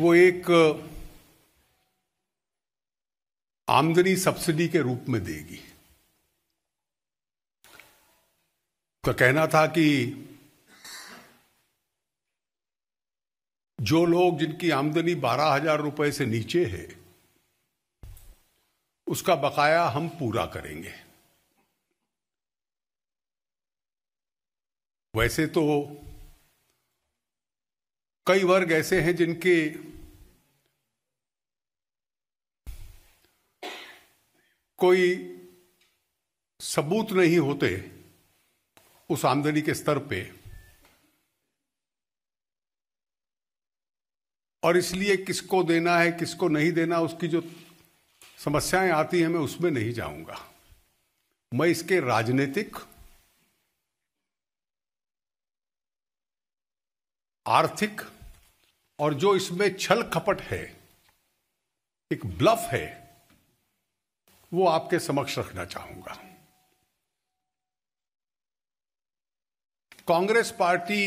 वो एक आमदनी सब्सिडी के रूप में देगी तो कहना था कि जो लोग जिनकी आमदनी बारह हजार रुपए से नीचे है उसका बकाया हम पूरा करेंगे वैसे तो कई वर्ग ऐसे हैं जिनके कोई सबूत नहीं होते उस आमदनी के स्तर पे और इसलिए किसको देना है किसको नहीं देना उसकी जो समस्याएं आती हैं मैं उसमें नहीं जाऊंगा मैं इसके राजनीतिक आर्थिक और जो इसमें छल खपट है एक ब्लफ है वो आपके समक्ष रखना चाहूंगा कांग्रेस पार्टी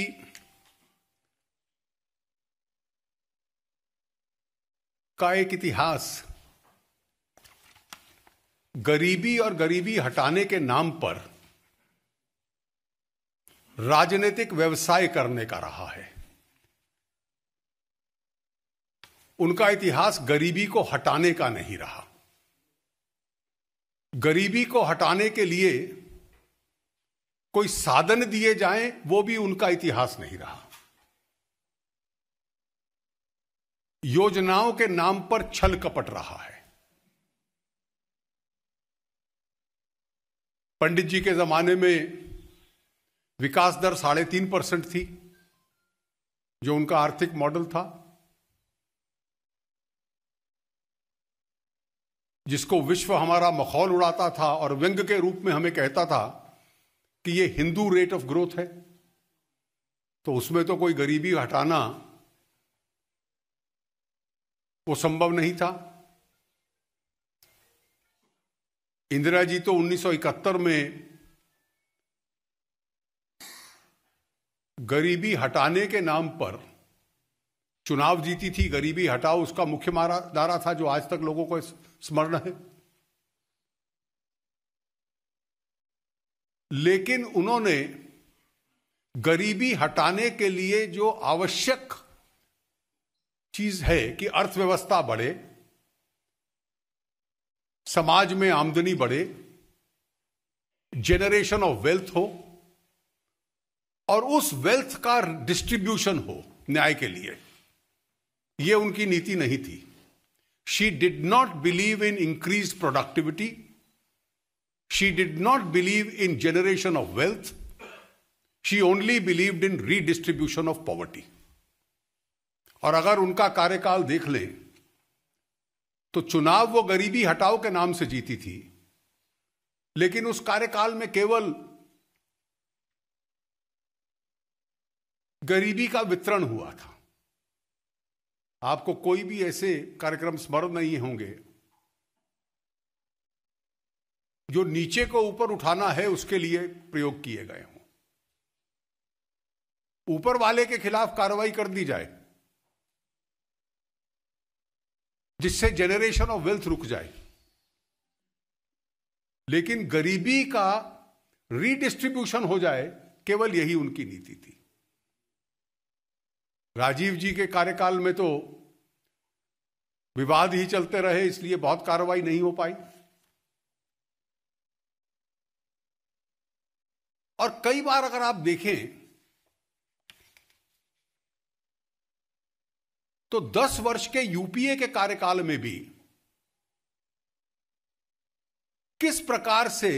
का एक इतिहास गरीबी और गरीबी हटाने के नाम पर राजनीतिक व्यवसाय करने का रहा है उनका इतिहास गरीबी को हटाने का नहीं रहा गरीबी को हटाने के लिए कोई साधन दिए जाएं वो भी उनका इतिहास नहीं रहा योजनाओं के नाम पर छल कपट रहा है पंडित जी के जमाने में विकास दर साढ़े तीन परसेंट थी जो उनका आर्थिक मॉडल था जिसको विश्व हमारा मखौल उड़ाता था और व्यंग के रूप में हमें कहता था कि ये हिंदू रेट ऑफ ग्रोथ है तो उसमें तो कोई गरीबी हटाना वो संभव नहीं था इंदिरा जी तो 1971 में गरीबी हटाने के नाम पर चुनाव जीती थी गरीबी हटाओ उसका मुख्य मारा था जो आज तक लोगों को स्मरण है लेकिन उन्होंने गरीबी हटाने के लिए जो आवश्यक चीज है कि अर्थव्यवस्था बढ़े समाज में आमदनी बढ़े जेनरेशन ऑफ वेल्थ हो और उस वेल्थ का डिस्ट्रीब्यूशन हो न्याय के लिए ये उनकी नीति नहीं थी she did not believe in increase productivity she did not believe in generation of wealth she only believed in redistribution of poverty और अगर उनका कार्यकाल देख लें तो चुनाव वो गरीबी हटाओ के नाम से जीती थी लेकिन उस कार्यकाल में केवल गरीबी का वितरण हुआ था आपको कोई भी ऐसे कार्यक्रम स्मरण नहीं होंगे जो नीचे को ऊपर उठाना है उसके लिए प्रयोग किए गए हों ऊपर वाले के खिलाफ कार्रवाई कर दी जाए जिससे जनरेशन ऑफ वेल्थ रुक जाए लेकिन गरीबी का रीडिस्ट्रीब्यूशन हो जाए केवल यही उनकी नीति थी राजीव जी के कार्यकाल में तो विवाद ही चलते रहे इसलिए बहुत कार्रवाई नहीं हो पाई और कई बार अगर आप देखें तो 10 वर्ष के यूपीए के कार्यकाल में भी किस प्रकार से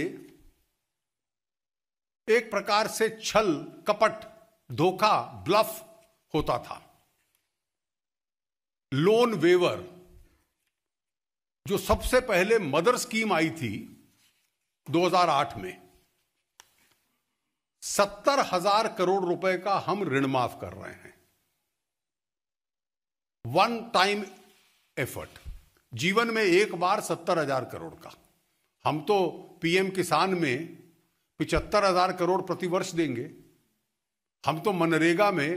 एक प्रकार से छल कपट धोखा ब्लफ होता था लोन वेवर जो सबसे पहले मदर स्कीम आई थी 2008 में सत्तर हजार करोड़ रुपए का हम ऋण माफ कर रहे हैं वन टाइम एफर्ट जीवन में एक बार सत्तर हजार करोड़ का हम तो पीएम किसान में पिचहत्तर हजार करोड़ प्रतिवर्ष देंगे हम तो मनरेगा में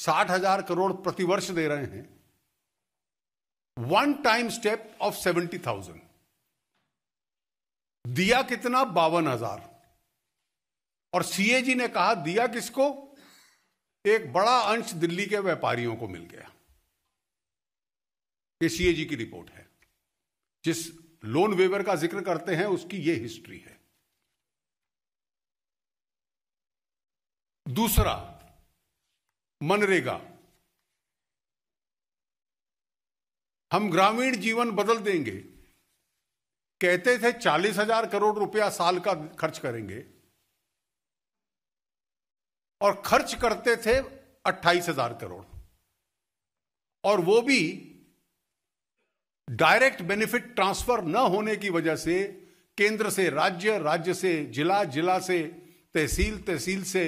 साठ हजार करोड़ प्रतिवर्ष दे रहे हैं one time step of seventy thousand दिया कितना बावन हजार और सीएजी ने कहा दिया किसको एक बड़ा अंश दिल्ली के व्यापारियों को मिल गया ये सीएजी की रिपोर्ट है जिस लोन वेवर का जिक्र करते हैं उसकी ये हिस्ट्री है दूसरा मनरेगा हम ग्रामीण जीवन बदल देंगे कहते थे चालीस हजार करोड़ रुपया साल का खर्च करेंगे और खर्च करते थे अट्ठाईस हजार करोड़ और वो भी डायरेक्ट बेनिफिट ट्रांसफर न होने की वजह से केंद्र से राज्य राज्य से जिला जिला से तहसील तहसील से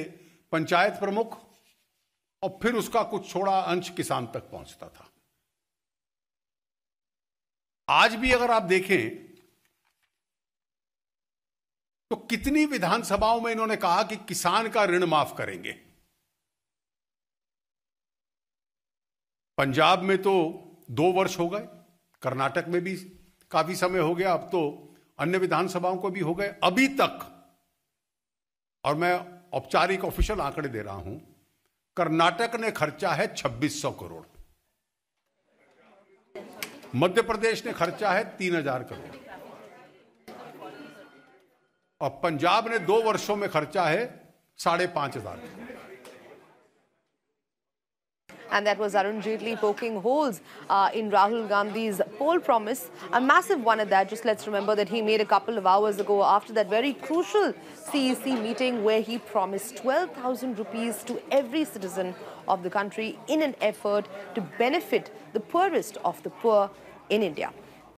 पंचायत प्रमुख और फिर उसका कुछ छोड़ा अंश किसान तक पहुंचता था आज भी अगर आप देखें तो कितनी विधानसभाओं में इन्होंने कहा कि किसान का ऋण माफ करेंगे पंजाब में तो दो वर्ष हो गए कर्नाटक में भी काफी समय हो गया अब तो अन्य विधानसभाओं को भी हो गए अभी तक और मैं औपचारिक ऑफिशियल आंकड़े दे रहा हूं कर्नाटक ने खर्चा है 2600 करोड़ मध्य प्रदेश ने खर्चा है 3000 करोड़ और पंजाब ने दो वर्षों में खर्चा है साढ़े पांच हजार crore and that was Arun Jaitley poking holes uh, in Rahul Gandhi's poll promise. A massive one at that. Just let's remember that he made a couple of hours ago after that very crucial CEC meeting where he promised 12,000 rupees to every citizen of the country in an effort to benefit the poorest of the poor in India.